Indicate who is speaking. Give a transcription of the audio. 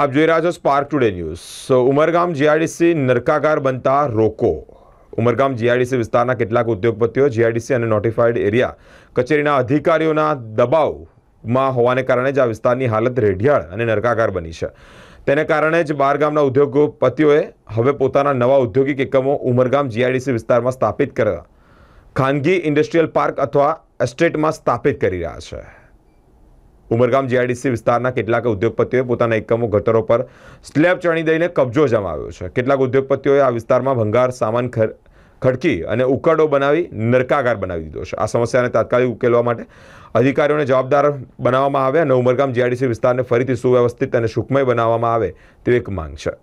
Speaker 1: આપ જોઈ રહ્યા છો spark today news Umargam GIDC નરકાગાર બનતા રોકો ઉમરગામ જીઆઈડીસી વિસ્તારના કેટલાક ઉદ્યોગપતિઓ જીઆઈડીસી અને નોટિફાઈડ એરિયા કચેરીના અધિકારીઓના દબાવમાં હોવાને કારણે જ આ વિસ્તારની હાલત રેઢિયાળ અને નરકાગાર બની છે તેને કારણે જ બારગામના ઉદ્યોગપતિઓએ હવે પોતાના નવા ઔદ્યોગિક એકમો ઉમરગામ જીઆઈડીસી વિસ્તારમાં સ્થાપિત કરવા ખાનગી ઇન્ડસ્ટ્રીયલ પાર્ક અથવા એસ્ટેટમાં સ્થાપિત કરી રહ્યા છે ઉમરગામ જીઆઈડીસી વિસ્તારના કેટલાક ઉદ્યોગપતિઓએ પોતાના એકમો ગટરો પર સ્લેબ ચણી દઈને કબજો જમાવ્યો છે કેટલાક ઉદ્યોગપતિઓએ આ વિસ્તારમાં ભંગાર સામાન ખડકી અને ઉકરડો બનાવી નરકાગાર બનાવી દીધો છે આ સમસ્યાને તાત્કાલિક ઉકેલવા માટે અધિકારીઓને જવાબદાર બનાવવામાં આવે અને ઉમરગામ જીઆઈડીસી વિસ્તારને ફરીથી સુવ્યવસ્થિત અને સુખમય બનાવવામાં આવે તેવી એક માંગ છે